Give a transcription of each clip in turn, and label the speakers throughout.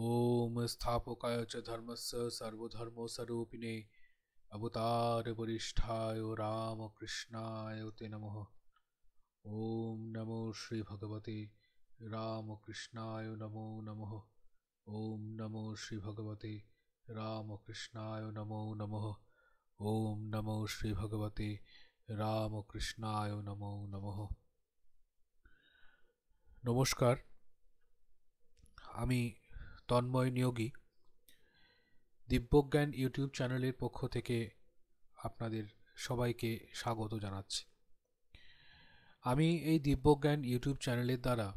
Speaker 1: ওম স্থাপকায় চ ধর্মস্য সর্বধর্ম স্বরূপিণে অবতার বরিষ্ঠায় রামকৃষ্ণায় তে নম ওম নমো শ্রী ভগবতে রামকৃষ্ণায় নমো নম ওম নমো শ্রী ভগবতে রামকৃষ্ণায় নমো নম ওম নমো শ্রী ভগবতে রামকৃষ্ণায় নমো নম নমস্কার আমি তন্ময় নিয়োগী দিব্যজ্ঞান ইউটিউব চ্যানেলের পক্ষ থেকে আপনাদের সবাইকে স্বাগত জানাচ্ছি আমি এই দিব্যজ্ঞান ইউটিউব চ্যানেলের দ্বারা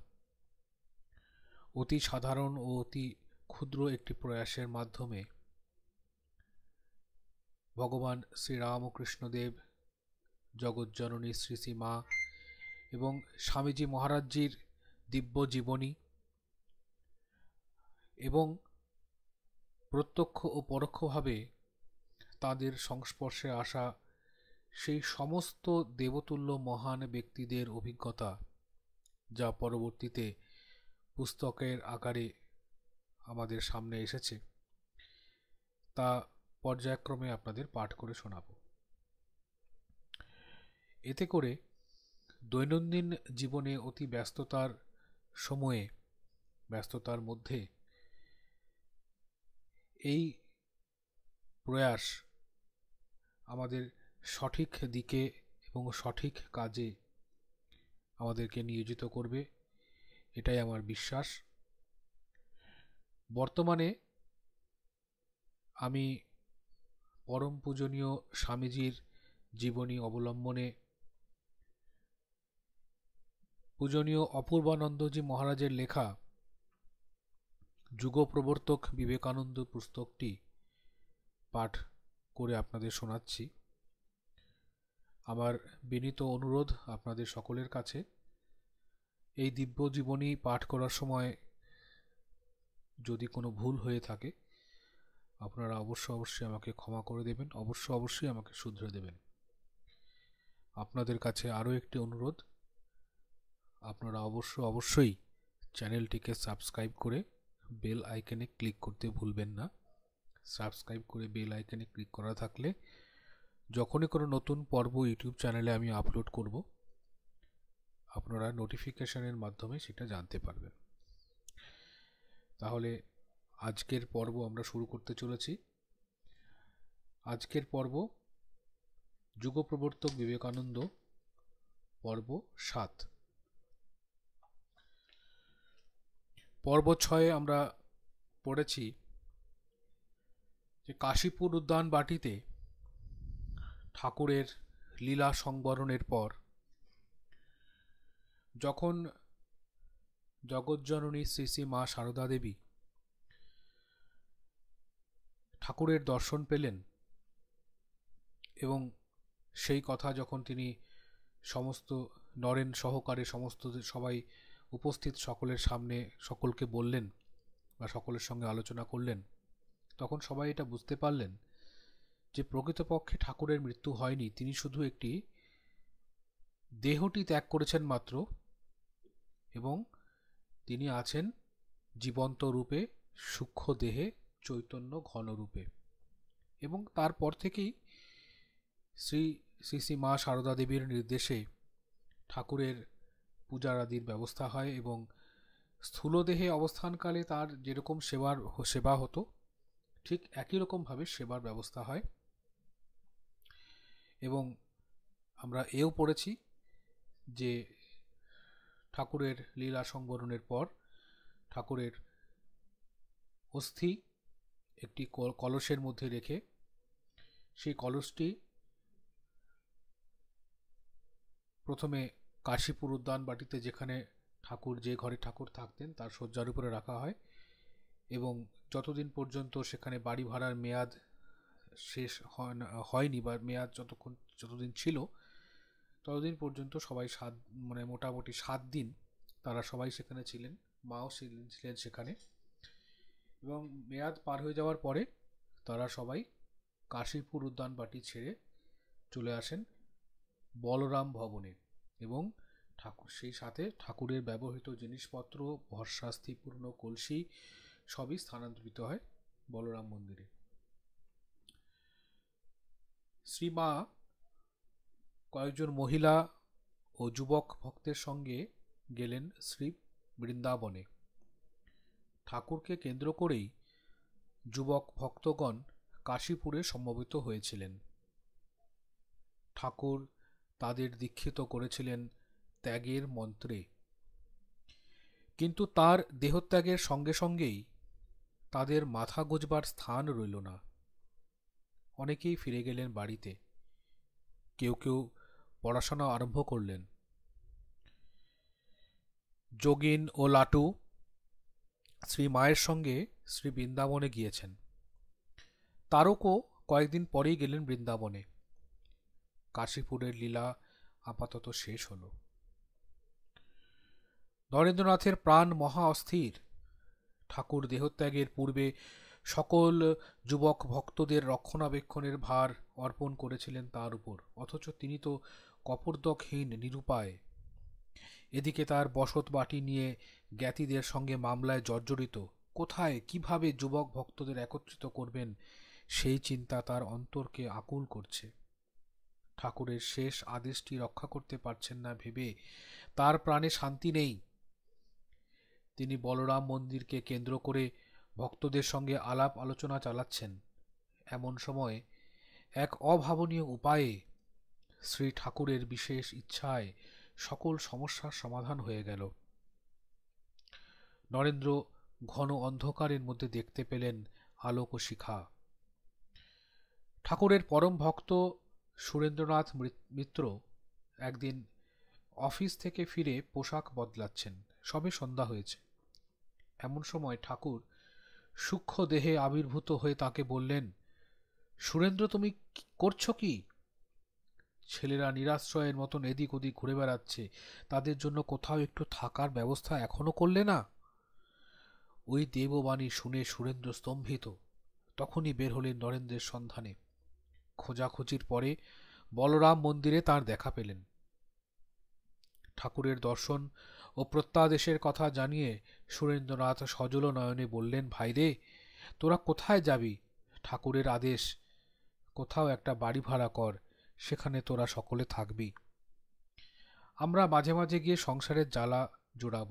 Speaker 1: অতি সাধারণ ও অতি ক্ষুদ্র একটি প্রয়াসের মাধ্যমে ভগবান শ্রীরামকৃষ্ণদেব জগজ্জননী শ্রী শ্রী মা এবং স্বামীজি মহারাজ্যের দিব্য জীবনী এবং প্রত্যক্ষ ও পরোক্ষভাবে তাদের সংস্পর্শে আসা সেই সমস্ত দেবতুল্য মহান ব্যক্তিদের অভিজ্ঞতা যা পরবর্তীতে পুস্তকের আকারে আমাদের সামনে এসেছে তা পর্যায়ক্রমে আপনাদের পাঠ করে শোনাব এতে করে দৈনন্দিন জীবনে অতি ব্যস্ততার সময়ে ব্যস্ততার মধ্যে এই প্রয়াস আমাদের সঠিক দিকে এবং সঠিক কাজে আমাদেরকে নিয়োজিত করবে এটাই আমার বিশ্বাস বর্তমানে আমি পরম পূজনীয় স্বামীজির জীবনী অবলম্বনে পূজনীয় অপূর্বানন্দজি মহারাজের লেখা যুগপ্রবর্তক বিবেকানন্দ পুস্তকটি পাঠ করে আপনাদের শোনাচ্ছি আমার বিনীত অনুরোধ আপনাদের সকলের কাছে এই দিব্য জীবনী পাঠ করার সময় যদি কোনো ভুল হয়ে থাকে আপনারা অবশ্য অবশ্যই আমাকে ক্ষমা করে দেবেন অবশ্য অবশ্যই আমাকে শুধরে দেবেন আপনাদের কাছে আরও একটি অনুরোধ আপনারা অবশ্য অবশ্যই চ্যানেলটিকে সাবস্ক্রাইব করে বেল আইকনে ক্লিক করতে ভুলবেন না সাবস্ক্রাইব করে বেল আইকনে ক্লিক করা থাকলে যখনই কোনো নতুন পর্ব ইউটিউব চ্যানেলে আমি আপলোড করব আপনারা নোটিফিকেশানের মাধ্যমে সেটা জানতে পারবেন তাহলে আজকের পর্ব আমরা শুরু করতে চলেছি আজকের পর্ব যুগপ্রবর্তক বিবেকানন্দ পর্ব সাত পর্ব ছয়ে আমরা পড়েছি যে কাশীপুর উদ্যান বাটিতে ঠাকুরের লীলা সংবরণের পর যখন জগজ্জননী শ্রী শ্রী মা সারদা দেবী ঠাকুরের দর্শন পেলেন এবং সেই কথা যখন তিনি সমস্ত নরেন সহকারে সমস্ত সবাই উপস্থিত সকলের সামনে সকলকে বললেন বা সকলের সঙ্গে আলোচনা করলেন তখন সবাই এটা বুঝতে পারলেন যে প্রকৃতপক্ষে ঠাকুরের মৃত্যু হয়নি তিনি শুধু একটি দেহটি ত্যাগ করেছেন মাত্র এবং তিনি আছেন জীবন্ত রূপে সূক্ষ্ম দেহে চৈতন্য ঘনরূপে এবং তারপর থেকেই শ্রী শ্রী শ্রী মা শারদা দেবীর নির্দেশে ঠাকুরের পূজার আদির ব্যবস্থা হয় এবং স্থূলদেহে অবস্থানকালে তার যেরকম সেবার সেবা হতো ঠিক একই রকমভাবে সেবার ব্যবস্থা হয় এবং আমরা এও পড়েছি যে ঠাকুরের লীলা সংবরণের পর ঠাকুরের অস্থি একটি কলসের মধ্যে রেখে সেই কলসটি প্রথমে কাশীপুর উদ্যান বাটিতে যেখানে ঠাকুর যে ঘরে ঠাকুর থাকতেন তার শয্যার উপরে রাখা হয় এবং যতদিন পর্যন্ত সেখানে বাড়ি ভাড়ার মেয়াদ শেষ হয়নি বা মেয়াদ যতক্ষণ যতদিন ছিল ততদিন পর্যন্ত সবাই সাত মানে মোটামুটি সাত দিন তারা সবাই সেখানে ছিলেন মাও ছিলেন ছিলেন সেখানে এবং মেয়াদ পার হয়ে যাওয়ার পরে তারা সবাই কাশীপুর উদ্যান বাটি ছেড়ে চলে আসেন বলরাম ভবনে এবং ঠাকুর সেই সাথে ঠাকুরের ব্যবহৃত জিনিসপত্র ভরশাস্তিপূর্ণ কলসি সবই স্থানান্তরিত হয় বলরাম মন্দিরে শ্রীমা কয়েকজন মহিলা ও যুবক ভক্তের সঙ্গে গেলেন শ্রী বৃন্দাবনে ঠাকুরকে কেন্দ্র করেই যুবক ভক্তগণ কাশীপুরে সমবেত হয়েছিলেন ঠাকুর তাদের দীক্ষিত করেছিলেন ত্যাগের মন্ত্রে কিন্তু তার দেহত্যাগের সঙ্গে সঙ্গেই তাদের মাথা গুজবার স্থান রইল না অনেকেই ফিরে গেলেন বাড়িতে কেউ কেউ পড়াশোনা আরম্ভ করলেন যোগিন ও লাটু শ্রী মায়ের সঙ্গে শ্রী বৃন্দাবনে গিয়েছেন তারকও কয়েকদিন পরেই গেলেন বৃন্দাবনে কাশীপুরের লীলা আপাতত শেষ হল নরেন্দ্রনাথের প্রাণ মহা অস্থির ঠাকুর দেহত্যাগের পূর্বে সকল যুবক ভক্তদের রক্ষণাবেক্ষণের ভার অর্পণ করেছিলেন তার উপর অথচ তিনি তো কপর্দকহীন নিরুপায় এদিকে তার বসত বাটি নিয়ে জ্ঞাতিদের সঙ্গে মামলায় জর্জরিত কোথায় কিভাবে যুবক ভক্তদের একত্রিত করবেন সেই চিন্তা তার অন্তরকে আকুল করছে ঠাকুরের শেষ আদেশটি রক্ষা করতে পারছেন না ভেবে তার প্রাণে শান্তি নেই তিনি বলরাম মন্দিরকে কেন্দ্র করে ভক্তদের সঙ্গে আলাপ আলোচনা চালাচ্ছেন এমন সময় এক অভাবনীয় উপায়ে শ্রী ঠাকুরের বিশেষ ইচ্ছায় সকল সমস্যার সমাধান হয়ে গেল নরেন্দ্র ঘন অন্ধকারের মধ্যে দেখতে পেলেন আলোক ও শিখা ঠাকুরের পরম ভক্ত সুরেন্দ্রনাথ মিত্র একদিন অফিস থেকে ফিরে পোশাক বদলাচ্ছেন সবে সন্ধ্যা হয়েছে এমন সময় ঠাকুর সূক্ষ্ম দেহে আবির্ভূত হয়ে তাকে বললেন সুরেন্দ্র তুমি করছো কি ছেলেরা নিরাশ্রয়ের মতন এদিক ওদিক ঘুরে বেড়াচ্ছে তাদের জন্য কোথাও একটু থাকার ব্যবস্থা এখনও করলে না ওই দেববাণী শুনে সুরেন্দ্র স্তম্ভিত তখনই বের হলেন নরেন্দ্রের সন্ধানে খোঁজাখুঁজির পরে বলরাম মন্দিরে তার দেখা পেলেন ঠাকুরের দর্শন ও প্রত্যাদেশের কথা জানিয়ে সুরেন্দ্রনাথ সজল নয়নে বললেন ভাইরে তোরা কোথায় যাবি ঠাকুরের আদেশ কোথাও একটা বাড়ি ভাড়া কর সেখানে তোরা সকলে থাকবি আমরা মাঝে মাঝে গিয়ে সংসারের জ্বালা জোড়াব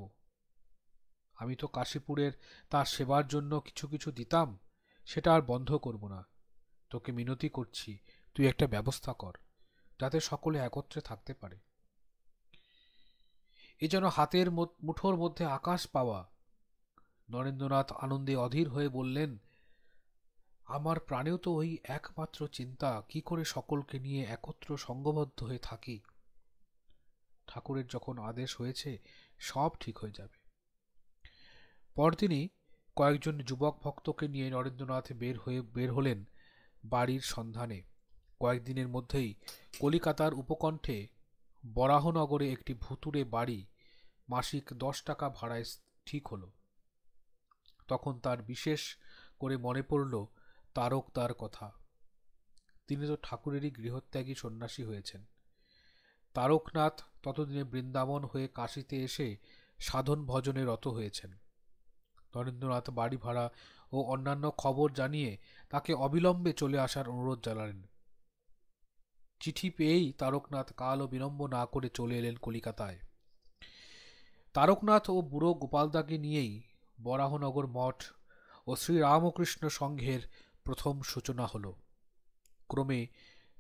Speaker 1: আমি তো কাশীপুরের তার সেবার জন্য কিছু কিছু দিতাম সেটা আর বন্ধ করব না তোকে মিনতি করছি তুই একটা ব্যবস্থা কর যাতে সকলে একত্রে থাকতে পারে এ যেন হাতের মুঠোর মধ্যে আকাশ পাওয়া নরেন্দ্রনাথ আনন্দে অধীর হয়ে বললেন আমার প্রাণেও তো ওই একমাত্র চিন্তা কি করে সকলকে নিয়ে একত্র সঙ্গবদ্ধ হয়ে থাকি ঠাকুরের যখন আদেশ হয়েছে সব ঠিক হয়ে যাবে পরদিনই কয়েকজন যুবক ভক্তকে নিয়ে নরেন্দ্রনাথ বের হয়ে বের হলেন বাড়ির সন্ধানে কয়েকদিনের মধ্যেই কলিকাতার উপকণ্ঠে বরাহনগরে একটি ভুতুরে বাড়ি মাসিক দশ টাকা ভাড়ায় ঠিক হলো তখন তার বিশেষ করে মনে পড়ল তারকদার কথা তিনি তো ঠাকুরেরই গৃহত্যাগী সন্ন্যাসী হয়েছেন তারকনাথ ততদিনে বৃন্দাবন হয়ে কাশীতে এসে সাধন ভজনে রত হয়েছেন নরেন্দ্রনাথ বাড়ি ভাড়া ও অন্যান্য খবর জানিয়ে তাকে অবিলম্বে চলে আসার অনুরোধ জানালেন চিঠি পেয়েই তারকনাথ কালও বিলম্ব না করে চলে এলেন কলিকাতায় তারকনাথ ও বুড়ো গোপালদাকে নিয়েই বরাহনগর মঠ ও শ্রীরামকৃষ্ণ সংঘের প্রথম সূচনা হল ক্রমে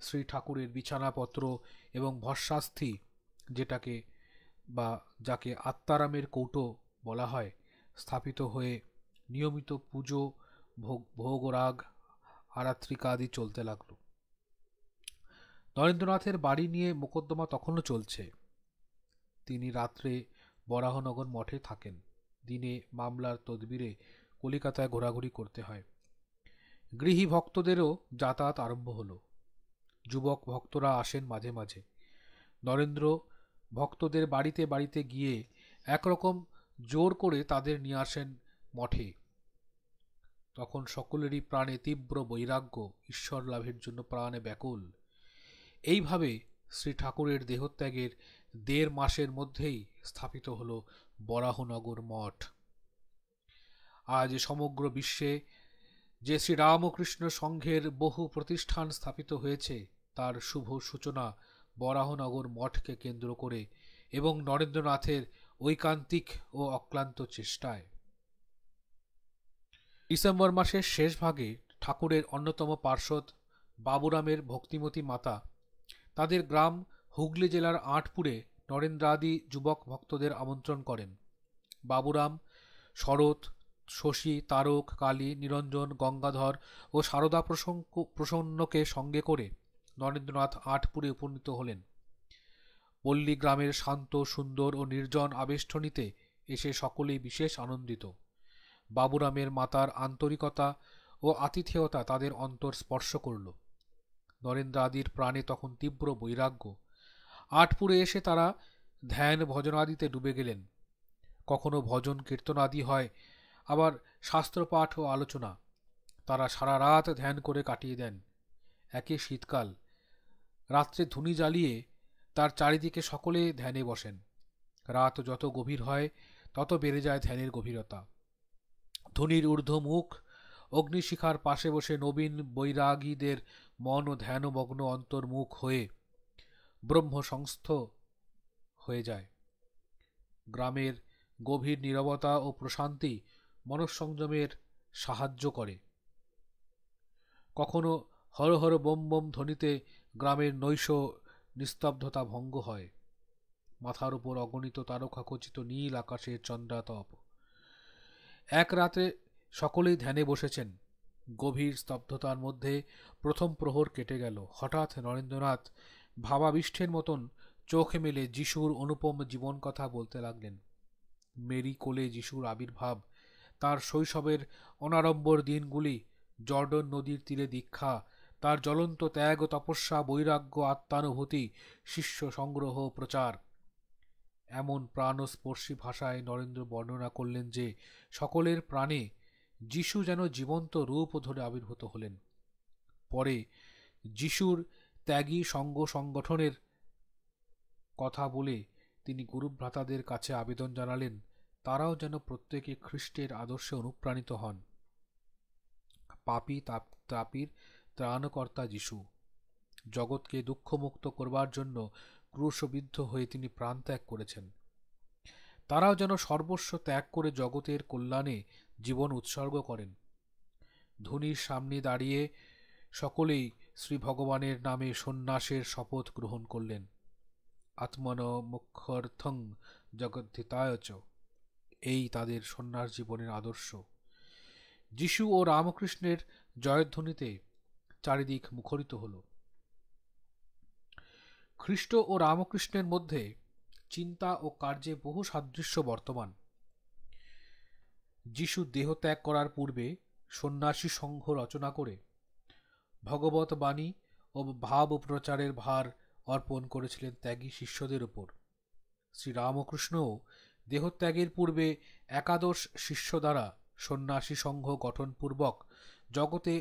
Speaker 1: শ্রী ঠাকুরের বিছানাপত্র এবং ভস্মাস্থি যেটাকে বা যাকে আত্মারামের কৌটো বলা হয় স্থাপিত হয়ে নিয়মিত পুজো ভোগ ভোগরাগ আরাত্রিকা আদি চলতে লাগল নরেন্দ্রনাথের বাড়ি নিয়ে মোকদ্দমা তখনও চলছে তিনি রাত্রে বরাহনগর মঠে থাকেন দিনে মামলার তদবিরে কলিকাতায় ঘোরাঘুরি করতে হয় গৃহী ভক্তদেরও যাতায়াত আরম্ভ হল যুবক ভক্তরা আসেন মাঝে মাঝে নরেন্দ্র ভক্তদের বাড়িতে বাড়িতে গিয়ে একরকম জোর করে তাদের নিয়ে আসেন মঠে তখন সকলেরই প্রাণে তীব্র বৈরাগ্য ঈশ্বর লাভের জন্য প্রাণে ব্যাকুল এইভাবে শ্রী ঠাকুরের দেহত্যাগের দেড় মাসের মধ্যেই স্থাপিত হল বরাহনগর মঠ আজ সমগ্র বিশ্বে যে শ্রীরামকৃষ্ণ সংঘের বহু প্রতিষ্ঠান স্থাপিত হয়েছে তার শুভ সূচনা বরাহনগর মঠকে কেন্দ্র করে এবং নরেন্দ্রনাথের ঐকান্তিক ও অক্লান্ত চেষ্টায় ডিসেম্বর মাসের শেষ ভাগে ঠাকুরের অন্যতম পার্ষদ বাবুরামের ভক্তিমতী মাতা তাদের গ্রাম হুগলি জেলার আটপুরে নরেন্দ্রাদি যুবক ভক্তদের আমন্ত্রণ করেন বাবুরাম শরৎ শশী তারক কালী নিরঞ্জন গঙ্গাধর ও সারদা প্রসঙ্গ প্রসন্নকে সঙ্গে করে নরেন্দ্রনাথ আটপুরে উপনীত হলেন পল্লী গ্রামের শান্ত সুন্দর ও নির্জন আবেষ্টনীতে এসে সকলেই বিশেষ আনন্দিত বাবুরামের মাতার আন্তরিকতা ও আতিথেয়তা তাদের অন্তর স্পর্শ করল নরেন্দ্রাদির প্রাণে তখন তীব্র বৈরাগ্য আটপুরে এসে তারা ধ্যান ভজনাদিতে ডুবে গেলেন কখনো ভজন কীর্তনাদি হয় আবার শাস্ত্রপাঠ ও আলোচনা তারা সারা রাত ধ্যান করে কাটিয়ে দেন একে শীতকাল রাত্রে ধুনি জ্বালিয়ে তার চারিদিকে সকলে ধ্যানে বসেন রাত যত গভীর হয় তত বেড়ে যায় ধ্যানের গভীরতা ধনির ঊর্ধ্ব মুখ অগ্নিশিখার পাশে বসে নবীন বৈরাগীদের মন ও ধ্যানমগ্ন অন্তর্মুখ হয়ে ব্রহ্ম সংস্থ হয়ে যায় গ্রামের গভীর নিরবতা ও প্রশান্তি মনঃসংযমের সাহায্য করে কখনো হর হর বোম বোম ধ্বনিতে গ্রামের নৈশ নিস্তব্ধতা ভঙ্গ হয় মাথার উপর অগণিত খচিত নীল আকাশের চন্দ্রাতপ এক রাতে সকলেই ধ্যানে বসেছেন গভীর স্তব্ধতার মধ্যে প্রথম প্রহর কেটে গেল হঠাৎ নরেন্দ্রনাথ ভাবাবিষ্ঠের মতন চোখে মেলে যিশুর অনুপম জীবন কথা বলতে লাগলেন মেরি কোলে যিশুর আবির্ভাব তার শৈশবের অনারম্বর দিনগুলি জর্ডন নদীর তীরে দীক্ষা তার জ্বলন্ত ত্যাগ ও তপস্যা বৈরাগ্য আত্মানুভূতি শিষ্য সংগ্রহ প্রচার এমন প্রাণস্পর্শী ভাষায় নরেন্দ্র বর্ণনা করলেন যে সকলের প্রাণে যিশু যেন জীবন্ত রূপ ধরে আবির্ভূত হলেন পরে যিশুর ত্যাগী সঙ্গ সংগঠনের কথা বলে তিনি গুরুভ্রাতাদের কাছে আবেদন জানালেন তারাও যেন প্রত্যেকে খ্রিস্টের আদর্শে অনুপ্রাণিত হন পাপি তাপ তাপির ত্রাণকর্তা যিশু জগৎকে দুঃখমুক্ত করবার জন্য ক্রুশবিদ্ধ হয়ে তিনি প্রাণ ত্যাগ করেছেন তারাও যেন সর্বস্ব ত্যাগ করে জগতের কল্যাণে জীবন উৎসর্গ করেন ধনির সামনে দাঁড়িয়ে সকলেই শ্রী ভগবানের নামে সন্ন্যাসের শপথ গ্রহণ করলেন আত্মন মুখ্যর্থং জগদ্ধিতায়চ এই তাদের সন্ন্যাস জীবনের আদর্শ যিশু ও রামকৃষ্ণের জয়ধ্বনিতে চারিদিক মুখরিত হল খ্রিস্ট ও রামকৃষ্ণের মধ্যে চিন্তা ও কার্যে বহু সাদৃশ্য বর্তমান যিশু দেহত্যাগ করার পূর্বে সন্ন্যাসী সংঘ রচনা করে ভগবত বাণী ও ভাব প্রচারের ভার অর্পণ করেছিলেন ত্যাগী শিষ্যদের উপর শ্রীরামকৃষ্ণও দেহত্যাগের পূর্বে একাদশ শিষ্য দ্বারা সন্ন্যাসী সংঘ গঠনপূর্বক জগতে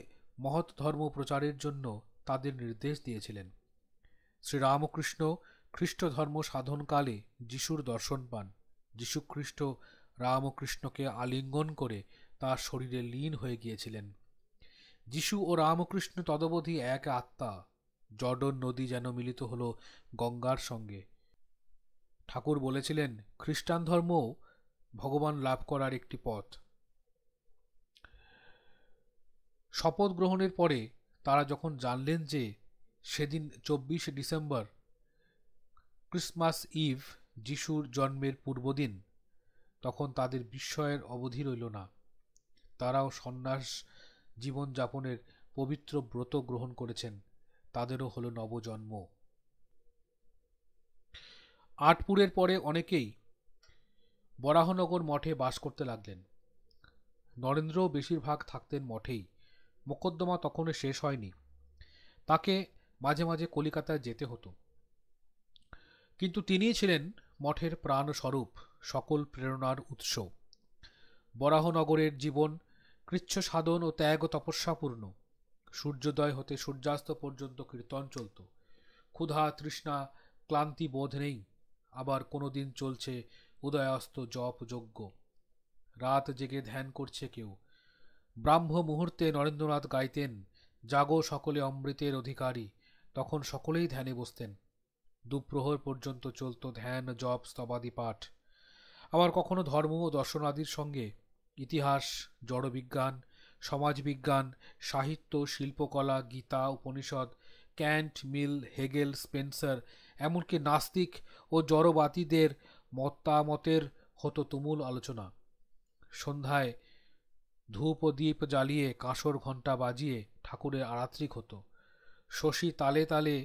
Speaker 1: মহৎ ধর্ম প্রচারের জন্য তাদের নির্দেশ দিয়েছিলেন শ্রীরামকৃষ্ণ খ্রিস্ট ধর্ম সাধনকালে যিশুর দর্শন পান যিশুখ্রিস্ট রামকৃষ্ণকে আলিঙ্গন করে তার শরীরে লীন হয়ে গিয়েছিলেন যিশু ও রামকৃষ্ণ তদবধি এক আত্মা জর্ডন নদী যেন মিলিত হল গঙ্গার সঙ্গে ঠাকুর বলেছিলেন খ্রিস্টান ধর্মও ভগবান লাভ করার একটি পথ শপথ গ্রহণের পরে তারা যখন জানলেন যে সেদিন চব্বিশে ডিসেম্বর ক্রিসমাস ইভ যিশুর জন্মের পূর্বদিন তখন তাদের বিস্ময়ের অবধি রইল না তারাও সন্ন্যাস জীবনযাপনের পবিত্র ব্রত গ্রহণ করেছেন তাদেরও হল নবজন্ম আটপুরের পরে অনেকেই বরাহনগর মঠে বাস করতে লাগলেন নরেন্দ্রও বেশিরভাগ থাকতেন মঠেই মোকদ্দমা তখনও শেষ হয়নি তাকে মাঝে মাঝে কলিকাতায় যেতে হতো কিন্তু তিনিই ছিলেন মঠের প্রাণস্বরূপ সকল প্রেরণার উৎস বরাহনগরের জীবন কৃচ্ছ সাধন ও ত্যাগ ও তপস্যাপূর্ণ সূর্যোদয় হতে সূর্যাস্ত পর্যন্ত কীর্তন চলত ক্ষুধা তৃষ্ণা ক্লান্তি বোধ নেই আবার কোনো দিন চলছে উদয়াস্ত জপ যজ্ঞ রাত জেগে ধ্যান করছে কেউ ব্রাহ্ম মুহূর্তে নরেন্দ্রনাথ গাইতেন জাগো সকলে অমৃতের অধিকারী তখন সকলেই ধ্যানে বসতেন দুপ্রহর পর্যন্ত চলত ধ্যান জপ স্তবাদি পাঠ আবার কখনো ধর্ম ও দর্শনাদির সঙ্গে ইতিহাস জড়বিজ্ঞান সমাজবিজ্ঞান সাহিত্য শিল্পকলা Gita Upanishad Kant Mill Hegel Spencer এমনকি নাস্তিক ও জড়বাতিদের মতামতের হতো তুমুল আলোচনা সন্ধ্যায় ধূপ ও দ্বীপ জ্বালিয়ে কাঁসর ঘণ্টা বাজিয়ে ঠাকুরের আরাত্রিক হতো শশী তালে তালে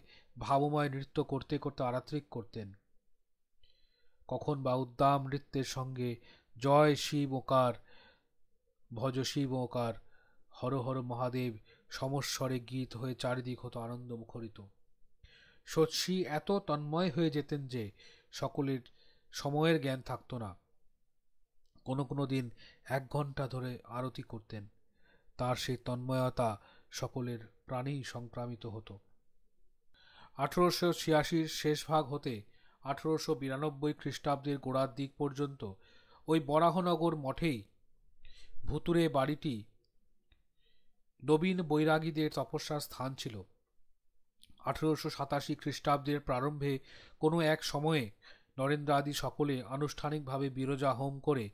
Speaker 1: ভাবময় নৃত্য করতে করতে আরাত্রিক করতেন কখন বা উদ্দাম নৃত্যের সঙ্গে জয় শিব ওকার ভজ শিব ওকার হর হর মহাদেব সমস্বরে গীত হয়ে চারিদিক হতো আনন্দ মুখরিত শশী এত তন্ময় হয়ে যেতেন যে সকলের সময়ের জ্ঞান থাকতো না কোনো কোনো দিন এক ঘন্টা ধরে আরতি করতেন তার সে তন্ময়তা সকলের প্রাণেই সংক্রামিত হতো আঠেরোশো ছিয়াশির শেষ ভাগ হতে আঠেরোশো বিরানব্বই খ্রিস্টাব্দের গোড়ার দিক পর্যন্ত ওই বরাহনগর মঠেই ভুতুরে বাড়িটি নবীন বৈরাগীদের তপস্যার স্থান ছিল আঠেরোশো সাতাশি খ্রিস্টাব্দের প্রারম্ভে কোনো এক সময়ে নরেন্দ্র আদি সকলে আনুষ্ঠানিকভাবে বিরজা হোম করে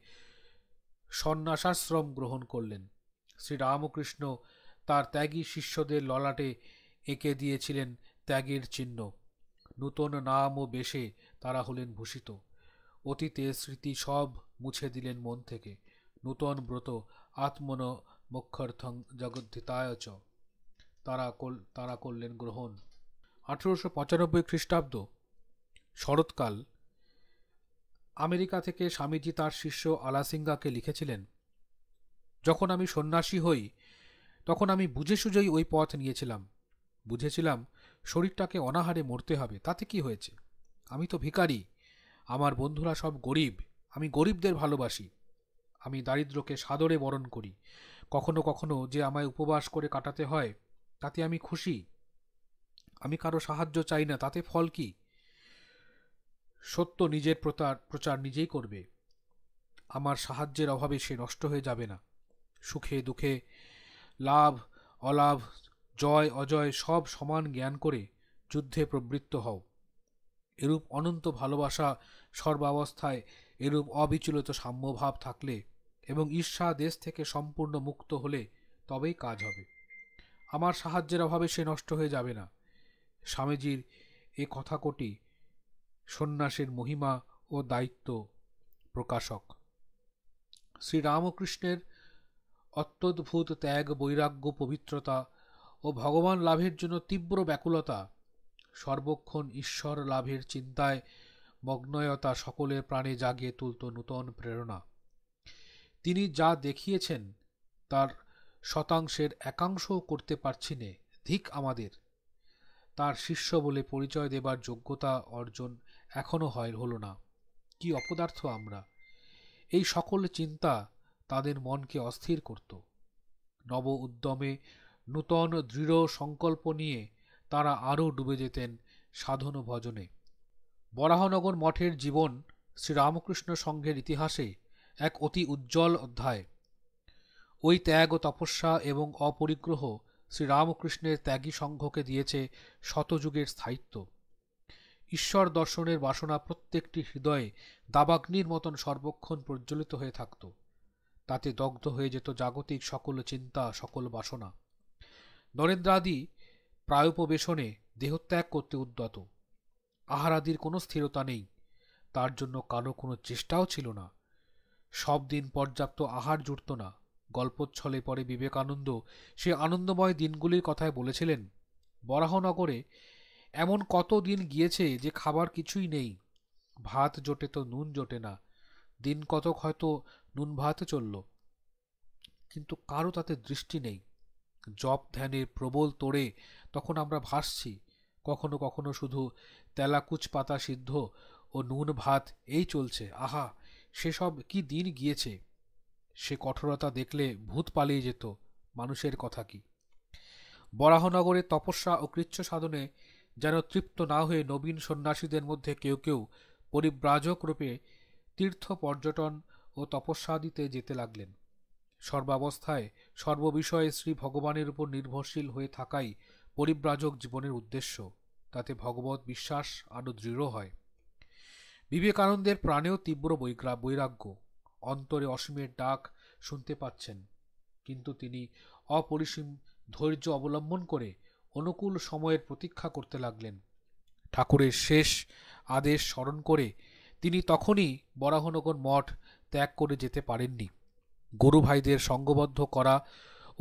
Speaker 1: সন্ন্যাসাশ্রম গ্রহণ করলেন শ্রীরামকৃষ্ণ তার ত্যাগী শিষ্যদের ললাটে এঁকে দিয়েছিলেন ত্যাগের চিহ্ন নূতন নাম ও বেশে তারা হলেন ভূষিত অতীতের স্মৃতি সব মুছে দিলেন মন থেকে নূতন ব্রত আত্মন মক্ষর্থং জগদ্ধিতায়চ তারা তারা করলেন গ্রহণ আঠেরোশো পঁচানব্বই খ্রিস্টাব্দ শরৎকাল আমেরিকা থেকে স্বামীজি তার শিষ্য আলাসিঙ্গাকে লিখেছিলেন যখন আমি সন্ন্যাসী হই তখন আমি বুঝে সুঝেই ওই পথ নিয়েছিলাম বুঝেছিলাম শরীরটাকে অনাহারে মরতে হবে তাতে কি হয়েছে আমি তো ভিকারি আমার বন্ধুরা সব গরিব আমি গরিবদের ভালোবাসি আমি দারিদ্রকে সাদরে বরণ করি কখনো কখনো যে আমায় উপবাস করে কাটাতে হয় তাতে আমি খুশি আমি কারো সাহায্য চাই না তাতে ফল কী সত্য নিজের প্রচার প্রচার নিজেই করবে আমার সাহায্যের অভাবে সে নষ্ট হয়ে যাবে না সুখে দুঃখে লাভ অলাভ জয় অজয় সব সমান জ্ঞান করে যুদ্ধে প্রবৃত্ত হও এরূপ অনন্ত ভালোবাসা সর্বাবস্থায় এরূপ অবিচলিত সাম্যভাব থাকলে এবং ঈর্ষা দেশ থেকে সম্পূর্ণ মুক্ত হলে তবেই কাজ হবে আমার সাহায্যের অভাবে সে নষ্ট হয়ে যাবে না স্বামীজির এ কথাকটি সন্ন্যাসের মহিমা ও দায়িত্ব প্রকাশক শ্রীরামকৃষ্ণের অত্যদ্ভুত ত্যাগ বৈরাগ্য পবিত্রতা ও ভগবান লাভের জন্য তীব্র ব্যাকুলতা সর্বক্ষণ ঈশ্বর লাভের চিন্তায় মগ্নয়তা সকলের প্রাণে জাগিয়ে তুলত নূতন প্রেরণা তিনি যা দেখিয়েছেন তার শতাংশের একাংশ করতে পারছি নে ধিক আমাদের তার শিষ্য বলে পরিচয় দেবার যোগ্যতা অর্জন এখনও হয় হলো না কি অপদার্থ আমরা এই সকল চিন্তা তাদের মনকে অস্থির করত নব উদ্যমে নূতন দৃঢ় সংকল্প নিয়ে তারা আরও ডুবে যেতেন সাধন ভজনে বরাহনগর মঠের জীবন শ্রীরামকৃষ্ণ সংঘের ইতিহাসে এক অতি উজ্জ্বল অধ্যায় ওই ত্যাগ ও তপস্যা এবং অপরিগ্রহ শ্রীরামকৃষ্ণের ত্যাগী সংঘকে দিয়েছে শতযুগের স্থায়িত্ব ঈশ্বর দর্শনের বাসনা প্রত্যেকটি হৃদয়ে দাবাগ্নির মতন সর্বক্ষণ প্রজ্বলিত হয়ে থাকত তাতে দগ্ধ হয়ে যেত জাগতিক সকল চিন্তা সকল বাসনা নরেন্দ্রাদি প্রায়োপবেশনে দেহত্যাগ করতে উদ্যত আহারাদির কোনো স্থিরতা নেই তার জন্য কারো কোনো চেষ্টাও ছিল না সব দিন পর্যাপ্ত আহার জুটত না গল্পচ্ছলে পরে বিবেকানন্দ সে আনন্দময় দিনগুলির কথায় বলেছিলেন বরাহনগরে এমন কত দিন গিয়েছে যে খাবার কিছুই নেই ভাত জোটে তো নুন জোটে না দিন কতক হয়তো নুন ভাত চলল কিন্তু কারো তাতে দৃষ্টি নেই জপ ধ্যানের প্রবল তোড়ে তখন আমরা ভাসছি কখনো কখনো শুধু তেলাকুচ পাতা সিদ্ধ ও নুন ভাত এই চলছে আহা সেসব কি দিন গিয়েছে সে কঠোরতা দেখলে ভূত পালিয়ে যেত মানুষের কথা কি বরাহনগরের তপস্যা ও কৃচ্ছ সাধনে যেন তৃপ্ত না হয়ে নবীন সন্ন্যাসীদের মধ্যে কেউ কেউ পরিব্রাজক রূপে তীর্থ পর্যটন ও তপস্যাদিতে যেতে লাগলেন সর্বাবস্থায় সর্ববিষয়ে শ্রী ভগবানের উপর নির্ভরশীল হয়ে থাকাই পরিব্রাজক জীবনের উদ্দেশ্য তাতে ভগবত বিশ্বাস আরও দৃঢ় হয় বিবেকানন্দের প্রাণেও তীব্র বৈগ্রা বৈরাগ্য অন্তরে অসীমের ডাক শুনতে পাচ্ছেন কিন্তু তিনি অপরিসীম ধৈর্য অবলম্বন করে অনুকূল সময়ের প্রতীক্ষা করতে লাগলেন ঠাকুরের শেষ আদেশ স্মরণ করে তিনি তখনই বরাহনগর মঠ ত্যাগ করে যেতে পারেননি গুরু ভাইদের সঙ্গবদ্ধ করা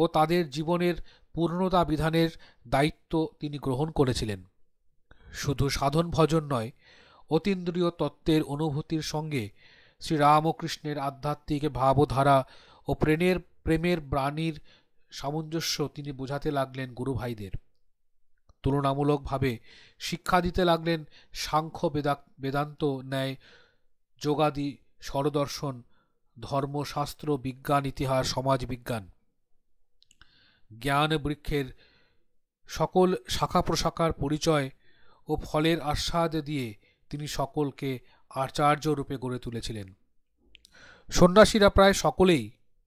Speaker 1: ও তাদের জীবনের পূর্ণতা বিধানের দায়িত্ব তিনি গ্রহণ করেছিলেন শুধু সাধন ভজন নয় অতীন্দ্রিয় তত্ত্বের অনুভূতির সঙ্গে শ্রীরামকৃষ্ণের আধ্যাত্মিক ভাবধারা ও প্রেমের প্রেমের বাণীর সামঞ্জস্য তিনি বোঝাতে লাগলেন গুরুভাইদের তুলনামূলকভাবে শিক্ষা দিতে লাগলেন সাংখ্য বেদা বেদান্ত ন্যায় যোগাদি সরদর্শন ধর্মশাস্ত্র বিজ্ঞান ইতিহাস সমাজ বিজ্ঞান জ্ঞান বৃক্ষের সকল শাখা প্রশাখার পরিচয় ও ফলের আস্বাদ দিয়ে তিনি সকলকে আচার্য রূপে গড়ে তুলেছিলেন সন্ন্যাসীরা প্রায় সকলেই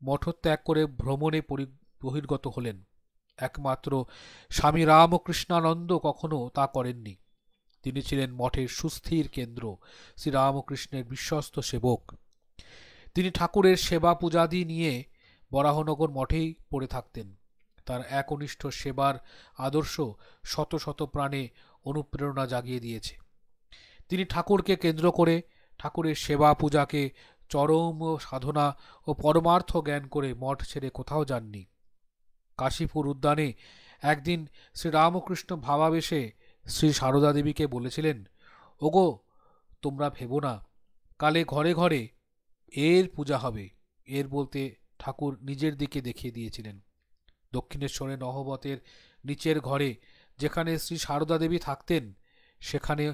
Speaker 1: মঠত্যাগ করে ভ্রমণে পরি বহির্গত হলেন একমাত্র স্বামী রামকৃষ্ণানন্দ কখনো তা করেননি তিনি ছিলেন মঠের সুস্থির কেন্দ্র শ্রীরামকৃষ্ণের বিশ্বস্ত সেবক তিনি ঠাকুরের সেবা পূজাদি নিয়ে বরাহনগর মঠেই পড়ে থাকতেন তার একনিষ্ঠ সেবার আদর্শ শত শত প্রাণে অনুপ্রেরণা জাগিয়ে দিয়েছে তিনি ঠাকুরকে কেন্দ্র করে ঠাকুরের সেবা পূজাকে চরম সাধনা ও পরমার্থ জ্ঞান করে মঠ ছেড়ে কোথাও যাননি কাশীপুর উদ্যানে একদিন শ্রীরামকৃষ্ণ ভাবাবেশে শ্রী সারদা দেবীকে বলেছিলেন ওগো তোমরা ভেবো না কালে ঘরে ঘরে এর পূজা হবে এর বলতে ঠাকুর নিজের দিকে দেখিয়ে দিয়েছিলেন দক্ষিণেশ্বরে নহবতের নিচের ঘরে যেখানে শ্রী সারদা দেবী থাকতেন সেখানে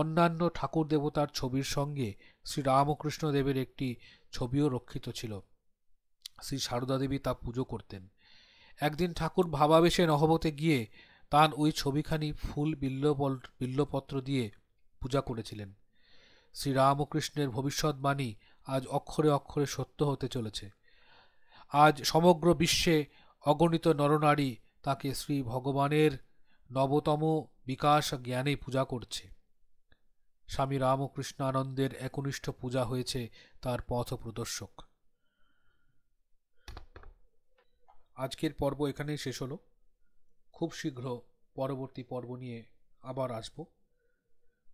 Speaker 1: অন্যান্য ঠাকুর দেবতার ছবির সঙ্গে শ্রী রামকৃষ্ণ দেবের একটি ছবিও রক্ষিত ছিল শ্রী সারদা দেবী তা পুজো করতেন একদিন ঠাকুর ভাবাবেশে নহবতে গিয়ে তাঁর ওই ছবিখানি ফুল বিল্লপল বিল্লপত্র দিয়ে পূজা করেছিলেন শ্রীরামকৃষ্ণের ভবিষ্যৎবাণী আজ অক্ষরে অক্ষরে সত্য হতে চলেছে আজ সমগ্র বিশ্বে অগণিত নরনারী তাকে শ্রী ভগবানের নবতম বিকাশ জ্ঞানে পূজা করছে স্বামী রামকৃষ্ণ আনন্দের একনিষ্ঠ পূজা হয়েছে তার পথ প্রদর্শক আজকের পর্ব এখানেই শেষ হলো খুব শীঘ্র পরবর্তী পর্ব নিয়ে আবার আসব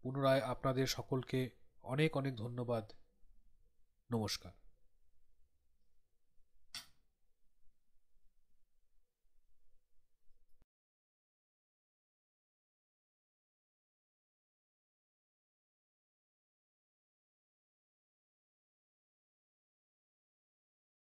Speaker 1: পুনরায় আপনাদের সকলকে অনেক অনেক ধন্যবাদ নমস্কার